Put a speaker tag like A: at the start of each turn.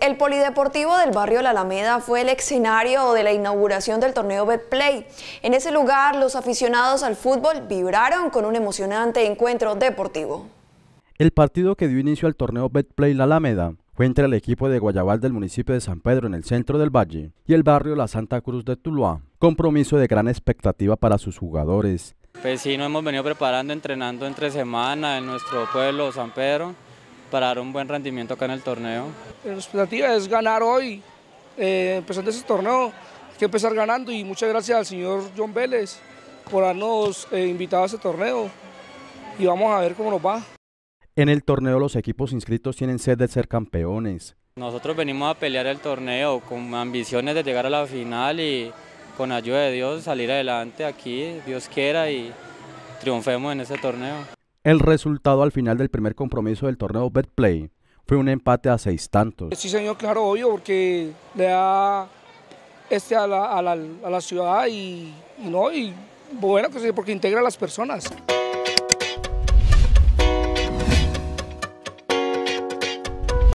A: El Polideportivo del barrio La Alameda fue el escenario de la inauguración del torneo Betplay. En ese lugar, los aficionados al fútbol vibraron con un emocionante encuentro deportivo.
B: El partido que dio inicio al torneo Betplay La Alameda fue entre el equipo de Guayabal del municipio de San Pedro en el centro del valle y el barrio La Santa Cruz de Tuluá, compromiso de gran expectativa para sus jugadores.
C: Pues sí, nos hemos venido preparando, entrenando entre semana en nuestro pueblo San Pedro para dar un buen rendimiento acá en el torneo.
D: Eh, la expectativa es ganar hoy, eh, empezando este torneo, hay que empezar ganando y muchas gracias al señor John Vélez por habernos eh, invitado a este torneo y vamos a ver cómo nos va.
B: En el torneo los equipos inscritos tienen sed de ser campeones.
D: Nosotros
C: venimos a pelear el torneo con ambiciones de llegar a la final y con ayuda de Dios salir adelante aquí, Dios quiera y triunfemos en este torneo.
B: El resultado al final del primer compromiso del torneo Betplay fue un empate a seis tantos. Sí,
D: señor, claro, obvio, porque le da este a la, ciudad y, no, y bueno, pues, porque integra a las personas.